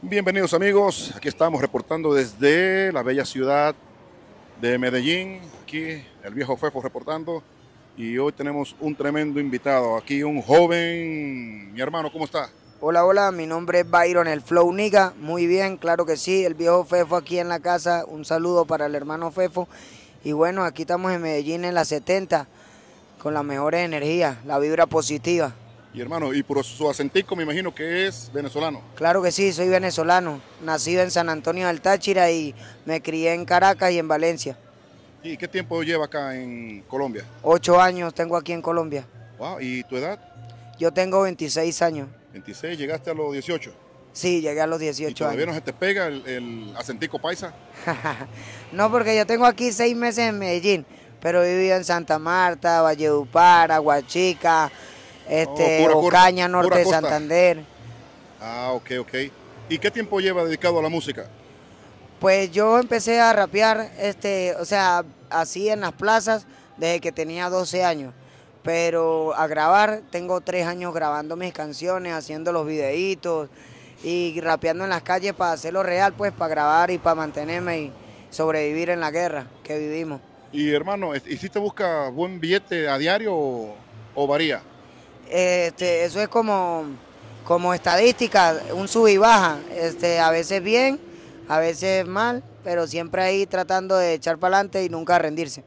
Bienvenidos amigos, aquí estamos reportando desde la bella ciudad de Medellín, aquí el viejo Fefo reportando y hoy tenemos un tremendo invitado, aquí un joven, mi hermano, ¿cómo está? Hola, hola, mi nombre es Byron, el Flow Niga, muy bien, claro que sí, el viejo Fefo aquí en la casa, un saludo para el hermano Fefo y bueno, aquí estamos en Medellín en la 70 con la mejor energía, la vibra positiva. Y hermano, y por su acentico me imagino que es venezolano. Claro que sí, soy venezolano, nacido en San Antonio del Táchira y me crié en Caracas y en Valencia. ¿Y qué tiempo lleva acá en Colombia? Ocho años tengo aquí en Colombia. ¿y tu edad? Yo tengo 26 años. ¿26? ¿Llegaste a los 18? Sí, llegué a los 18 ¿Y todavía años. no se te pega el, el acentico paisa? no, porque yo tengo aquí seis meses en Medellín, pero he vivido en Santa Marta, Valledupar, Aguachica, este, oh, Ocaña, Norte de Santander. Ah, ok, ok. ¿Y qué tiempo lleva dedicado a la música? Pues yo empecé a rapear, este, o sea, así en las plazas desde que tenía 12 años. Pero a grabar, tengo tres años grabando mis canciones, haciendo los videitos y rapeando en las calles para hacerlo real, pues para grabar y para mantenerme y sobrevivir en la guerra que vivimos. Y hermano, ¿y si te busca buen billete a diario o varía? Este, eso es como, como estadística, un sub y baja, este, a veces bien, a veces mal, pero siempre ahí tratando de echar para adelante y nunca rendirse.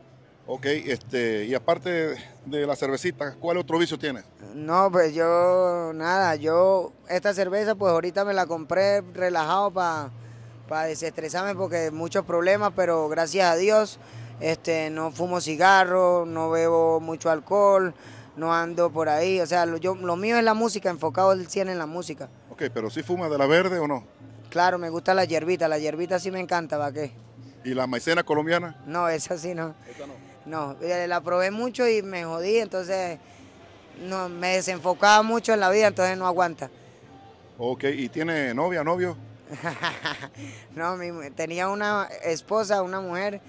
Ok, este, y aparte de, la cervecita, ¿cuál otro vicio tienes? No, pues yo, nada, yo esta cerveza pues ahorita me la compré relajado para desestresarme porque muchos problemas, pero gracias a Dios este, no fumo cigarro, no bebo mucho alcohol, no ando por ahí. O sea, lo, yo, lo mío es la música, enfocado el 100 en la música. Ok, pero si sí fuma de la verde o no? Claro, me gusta la hierbita, la hierbita sí me encanta, ¿va qué? ¿Y la maicena colombiana? No, esa sí no. Esa no? No, eh, la probé mucho y me jodí, entonces no, me desenfocaba mucho en la vida, entonces no aguanta. Ok, ¿y tiene novia, novio? no, tenía una esposa, una mujer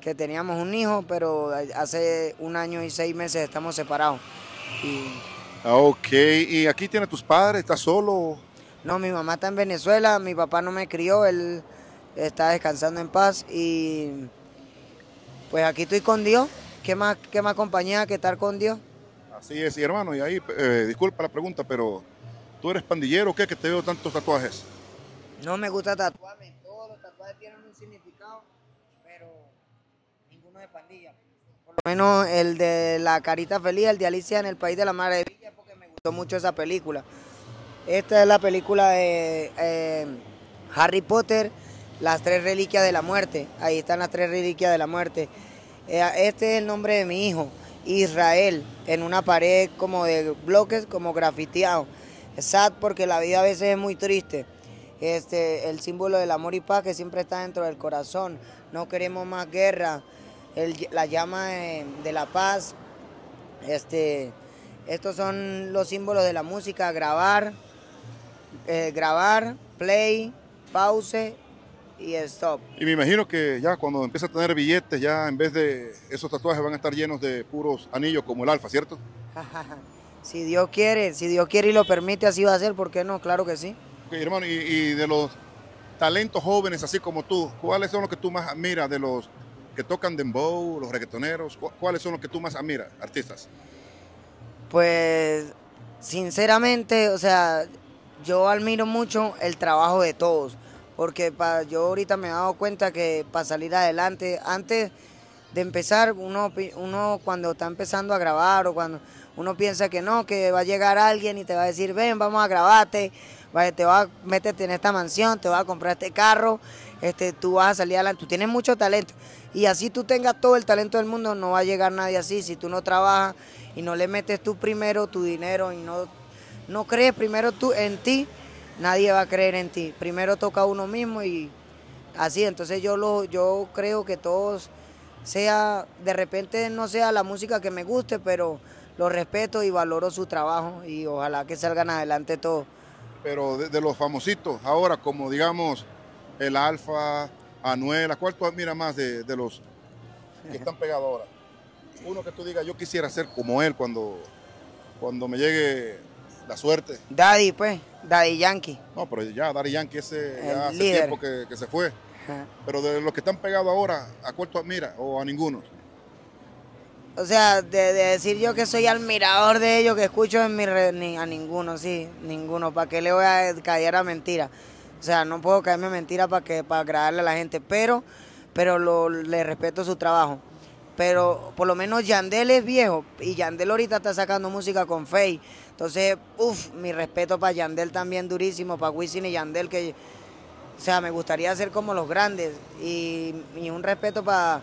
que teníamos un hijo, pero hace un año y seis meses estamos separados. Y... Ah, ok, ¿y aquí tiene tus padres? ¿Estás solo? No, mi mamá está en Venezuela, mi papá no me crió, él está descansando en paz y pues aquí estoy con Dios. ¿Qué más, qué más compañía que estar con Dios? Así es, y hermano, y ahí, eh, disculpa la pregunta, pero ¿tú eres pandillero o qué que te veo tantos tatuajes? No me gusta tatuarme, todos los tatuajes tienen un significado pandilla. Por lo menos el de La Carita Feliz, el de Alicia en el País de la Maravilla, porque me gustó mucho esa película. Esta es la película de eh, Harry Potter, Las Tres Reliquias de la Muerte. Ahí están las Tres Reliquias de la Muerte. Eh, este es el nombre de mi hijo, Israel, en una pared como de bloques, como grafiteado. sad porque la vida a veces es muy triste. Este, el símbolo del amor y paz que siempre está dentro del corazón. No queremos más guerra la llama de, la paz. Este, estos son los símbolos de la música, grabar, eh, grabar, play, pause y stop. Y me imagino que ya cuando empieza a tener billetes, ya en vez de esos tatuajes van a estar llenos de puros anillos como el alfa, ¿cierto? si Dios quiere, si Dios quiere y lo permite, así va a ser, ¿por qué no? Claro que sí. hermano, y, y de los talentos jóvenes así como tú, ¿cuáles son los que tú más admiras de los que tocan dembow, los reggaetoneros? ¿Cuáles son los que tú más admiras, artistas? Pues, sinceramente, o sea, yo admiro mucho el trabajo de todos, porque yo ahorita me he dado cuenta que para salir adelante, antes de empezar, uno, uno cuando está empezando a grabar o cuando uno piensa que no, que va a llegar alguien y te va a decir, ven, vamos a grabarte, te va a meterte en esta mansión, te va a comprar este carro, este, tú vas a salir adelante, tú tienes mucho talento. Y así tú tengas todo el talento del mundo, no va a llegar nadie así. Si tú no trabajas y no le metes tú primero tu dinero y no, no crees primero tú en ti, nadie va a creer en ti. Primero toca uno mismo y así. Entonces yo, lo, yo creo que todos, sea, de repente no sea la música que me guste, pero lo respeto y valoro su trabajo y ojalá que salgan adelante todos. Pero de, de los famositos ahora, como digamos el Alfa, ¿a ¿cuál tú admiras más de, los que están pegados ahora? Uno que tú digas, yo quisiera ser como él cuando, cuando me llegue la suerte. Daddy, pues, Daddy Yankee. No, pero ya, Daddy Yankee ese ya hace tiempo que, se fue. Pero de los que están pegados ahora, ¿a cuál tú admiras o a ninguno? O sea, de, decir yo que soy admirador de ellos, que escucho en mi red, a ninguno, sí, ninguno. ¿Para qué le voy a callar a mentira? O sea, no puedo caerme mentira para que para agradarle a la gente, pero pero le respeto su trabajo. Pero por lo menos Yandel es viejo y Yandel ahorita está sacando música con Faye. Entonces, uff, mi respeto para Yandel también durísimo, para Wisin y Yandel que o sea, me gustaría ser como los grandes y, un respeto para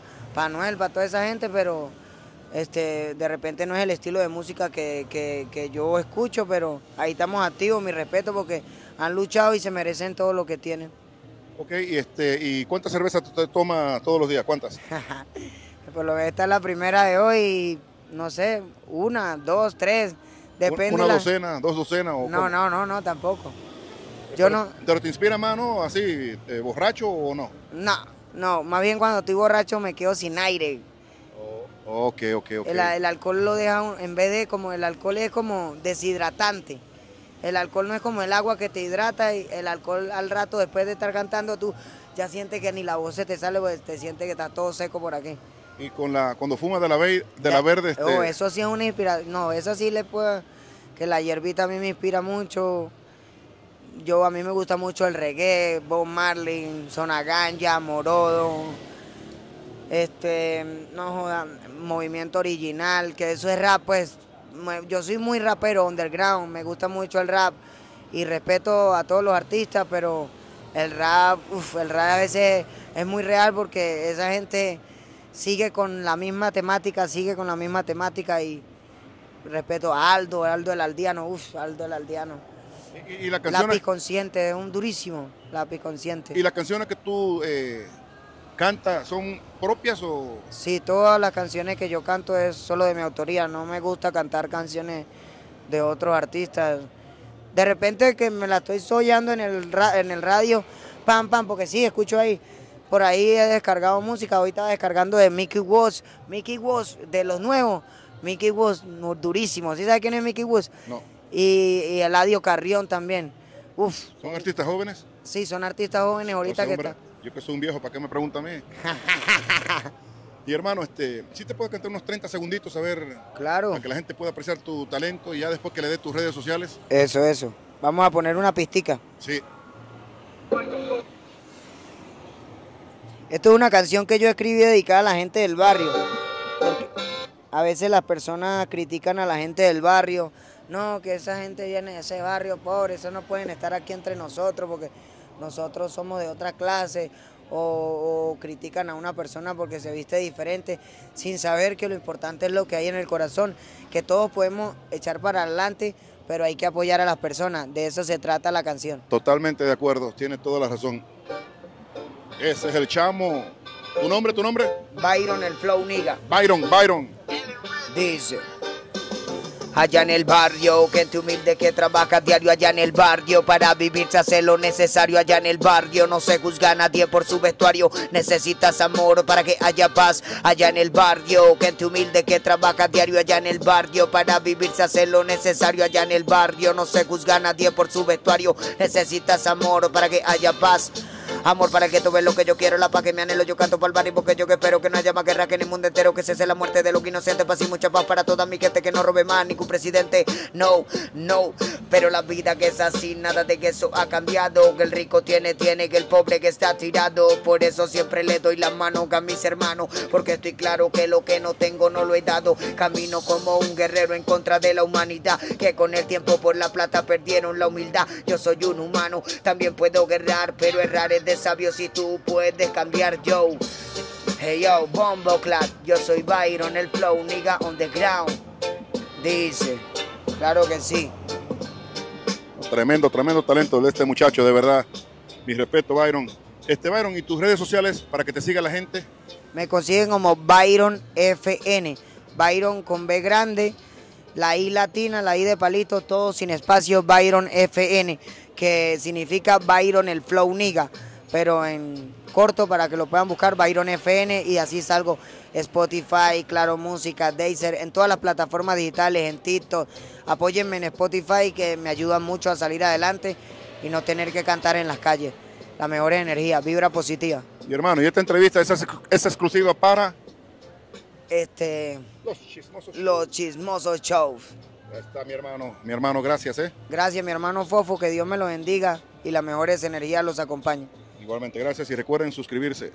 Noel, para toda esa gente, pero este, de repente no es el estilo de música que yo escucho, pero ahí estamos activos, mi respeto, porque han luchado y se merecen todo lo que tienen. Ok, y, este, ¿y cuántas cervezas tú toma todos los días? ¿Cuántas? Pues lo que esta es la primera de hoy, no sé, una, dos, tres, depende. ¿Una docena, dos docenas? no, no, no, no, tampoco. Yo no... te inspira mano así, eh, borracho o no? No, no, más bien cuando estoy borracho me quedo sin aire. Oh, ok, ok, ok. El, alcohol lo deja, en vez de como el alcohol es como deshidratante. El alcohol no es como el agua que te hidrata y el alcohol al rato después de estar cantando tú ya sientes que ni la voz se te sale, porque te sientes que está todo seco por aquí. Y con la cuando fumas de la, de la verde... Este... Oh, eso sí es una inspiración. No, eso sí le puedo... Que la hierbita a mí me inspira mucho. Yo a mí me gusta mucho el reggae, Bob Marley, ya Morodo. Este, no movimiento original, que eso es rap, pues yo soy muy rapero underground, me gusta mucho el rap y respeto a todos los artistas, pero el rap, el rap a veces es muy real porque esa gente sigue con la misma temática, sigue con la misma temática y respeto a Aldo, Aldo el Aldiano, uff, Aldo el Aldiano. Y, la canción consciente, es un durísimo lápiz consciente. Y las canciones que tú eh, canta, ¿son propias o...? Sí, todas las canciones que yo canto es solo de mi autoría, no me gusta cantar canciones de otros artistas. De repente que me la estoy soñando en el, en el radio, pam, pam, porque sí, escucho ahí. Por ahí he descargado música, Ahorita descargando de Mickey Woods, Mickey Woods, de los nuevos, Mickey Woods, durísimo, ¿sí sabes quién es Mickey Woods? No. Y, el Eladio Carrión también. Uf. ¿Son artistas jóvenes? Sí, son artistas jóvenes ahorita que están yo que soy un viejo, ¿para qué me pregunta a mí? y hermano, este, si te puedo cantar unos 30 segunditos, a ver, claro. para que la gente pueda apreciar tu talento y ya después que le dé tus redes sociales. Eso, eso. Vamos a poner una pistica. Sí. Esto es una canción que yo escribí dedicada a la gente del barrio. a veces las personas critican a la gente del barrio. No, que esa gente viene de ese barrio pobre, eso no pueden estar aquí entre nosotros porque nosotros somos de otra clase o, critican a una persona porque se viste diferente, sin saber que lo importante es lo que hay en el corazón, que todos podemos echar para adelante, pero hay que apoyar a las personas, de eso se trata la canción. Totalmente de acuerdo, tiene toda la razón. Ese es el chamo. ¿Tu nombre, tu nombre? Byron, el flow niga. Byron, Byron. Dice allá en el barrio, gente humilde que trabaja diario allá en el barrio, para vivir se hace lo necesario allá en el barrio, no se juzga a nadie por su vestuario, necesitas amor para que haya paz allá en el barrio, gente humilde que trabaja diario allá en el barrio, para vivir hacer lo necesario allá en el barrio, no se juzga a nadie por su vestuario, necesitas amor para que haya paz. Amor para que tú veas lo que yo quiero, la paz que me anhelo, yo canto para el barrio porque yo espero que no haya más guerra que en el mundo entero, que se cese la muerte de los inocentes, paz y mucha paz para toda mi gente, que no robe más ningún presidente, no, no, pero la vida que es así, nada de que eso ha cambiado, que el rico tiene, tiene, que el pobre que está tirado, por eso siempre le doy la mano a mis hermanos, porque estoy claro que lo que no tengo no lo he dado, camino como un guerrero en contra de la humanidad, que con el tiempo por la plata perdieron la humildad, yo soy un humano, también puedo guerrar, pero errar es de sabio si tú puedes cambiar, yo. Hey yo, Bombo Clap, yo soy Byron, el flow, nigga on the ground. Dice, claro que sí. Tremendo, tremendo talento de este muchacho, de verdad. Mi respeto, Byron. Este Byron, ¿y tus redes sociales para que te siga la gente? Me consiguen como Byron FN. Byron con B grande, la I latina, la I de palito, todo sin espacio, Byron FN, que significa Byron el Flow Niga pero en corto para que lo puedan buscar, Byron FN y así salgo Spotify, Claro Música, Deezer, en todas las plataformas digitales, en TikTok. Apóyenme en Spotify que me ayuda mucho a salir adelante y no tener que cantar en las calles. La mejor energía, vibra positiva. Y hermano, ¿y esta entrevista es, exclusiva para? Este. Los chismosos shows. Ahí está mi hermano. Mi hermano, gracias, ¿eh? Gracias, mi hermano Fofo, que Dios me lo bendiga y la mejores energías los acompañe. Igualmente, gracias y recuerden suscribirse.